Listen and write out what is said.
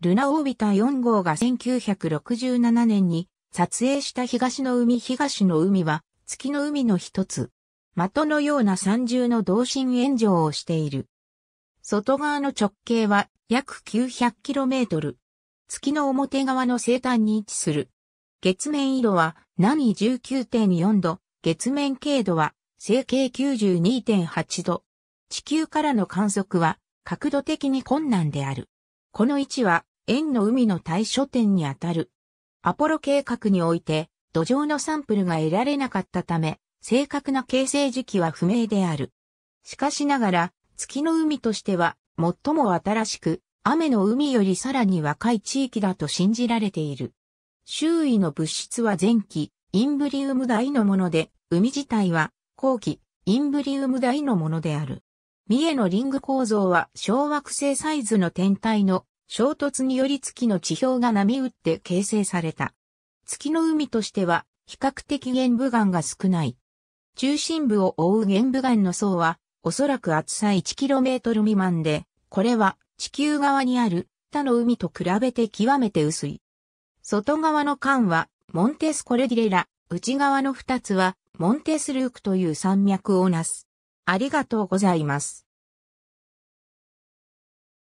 ルナオービタ4号が1967年に撮影した東の海東の海は月の海の一つ。的のような三重の同心炎上をしている。外側の直径は約 900km。月の表側の西端に位置する。月面緯度は何19.4度、月面経度は正径92.8度。地球からの観測は角度的に困難である。この位置は円の海の対処点にあたる。アポロ計画において、土壌のサンプルが得られなかったため、正確な形成時期は不明である。しかしながら、月の海としては、最も新しく、雨の海よりさらに若い地域だと信じられている。周囲の物質は前期、インブリウム大のもので、海自体は後期、インブリウム大のものである。三重のリング構造は小惑星サイズの天体の衝突により月の地表が波打って形成された。月の海としては比較的玄武岩が少ない。中心部を覆う玄武岩の層はおそらく厚さ 1km 未満で、これは地球側にある他の海と比べて極めて薄い。外側の間はモンテスコレディレラ、内側の二つはモンテスルークという山脈をなす。ありがとうございます。